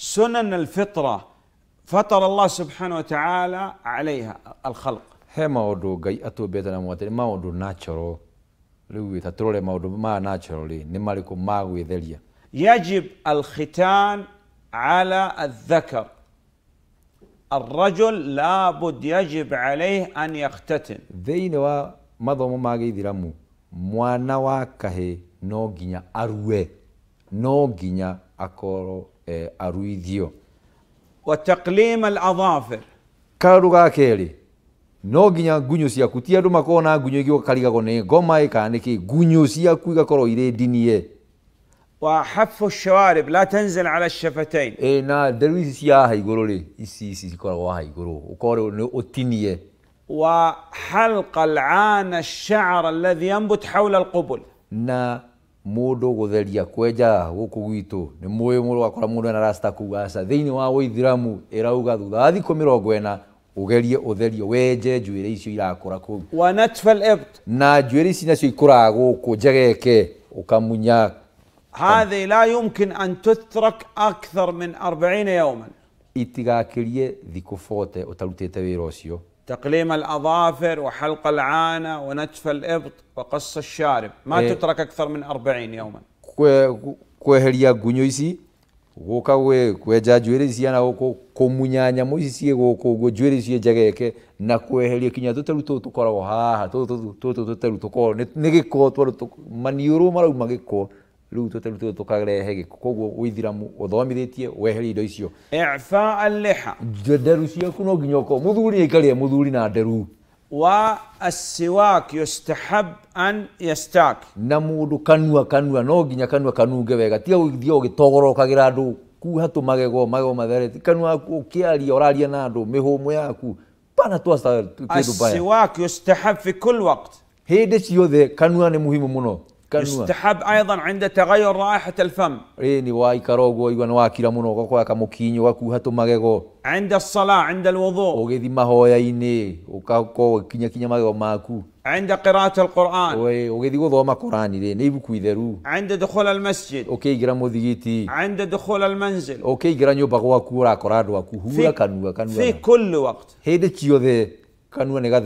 سنن الفطرة فطر الله سبحانه وتعالى عليها الخلق he maundu ngai atũmbĩte na mwatĩ nĩ maundu natural rĩu ta tũrore maundu ma natural rĩ nĩ marĩkũ ma gwĩtheria يجب الختان على الذكر الرجل لابد يجب عليه أن يختتن thĩinĩ wa mathomo ma gĩithĩramu mwana wa kahĩ no nginya arue no nginya akorwo eh, aruithio wa taqlim aladhafir karu ga keri no nginya ngunyu ciaku ti andå makorwo na ngunyu ingä karigagwo nä ngoma ä kana nä kä ngunyu ciaku igakorwo irä ndinie وحف الشوارب لا تنزل على الشفتين اي نا درويسي سيا هاي غورو ري سي سي كورو هاي غورو وكورو اوتينيه وحلق العان الشعر الذي ينبت حول القبل na mundu gutheria kwenja guku gwitu ni mui akora mundu na rasta kugaca thiini wa uithiramu irauga thutha athi thiku mirongo ena ugerie utherio wenje njuire icio irakora ku wa irakura kuu na njuire ici nacio ikuraga guku njegeke ukamunya hadhi la yumkin an tutrak akthar min 40 yawman itigakirie thiku 40 utarutite wira ucio تقليم الأظافر وحلق العانة ونتف الإبط وقص الشارب ما إيه تترك أكثر من 40 يوما كوهريا غنيوسي غوكا وجا جوريسي أنا غوكو كومونيا نموسي غوكو غو جوريسي جاكيك نكوهريا كنيا تتلو تو تقرا وها تو تو تو تو تو تو تو تو تو تو تو تو rä u tå teri tå karehe gä koguo å ithiramu å thomithä tie weherie indo icio nderu ciaku no nginya ko må thuri aikarä må thuri na nderu والسواك يستحب أن يستاك نمودو كانوا كانوا نوغينا كانوا كانوا جبهة تيو ديو تغرو كغيرادو kuha tu magego magego mathereti kanua aku ukiaria uraria na andu mihumo yaku pana twasta kindu baya asiwaki ustahab fi kul waqt hindi ciothe kanua ni muhimu muno يستحب ايضا عند تغير رائحه الفم ريني واي كاروغو كاموكينيو هاتو ماغيغو عند الصلاه عند الوضوء كينيا كينيا ماغيغو ماكو عند قراءة القرآن دي نيبو عند دخول المسجد اوكي عند دخول المنزل اوكي كورا هورا كانوا كانوا في كل وقت هيدا تشيو ذي كانوا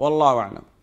والله اعلم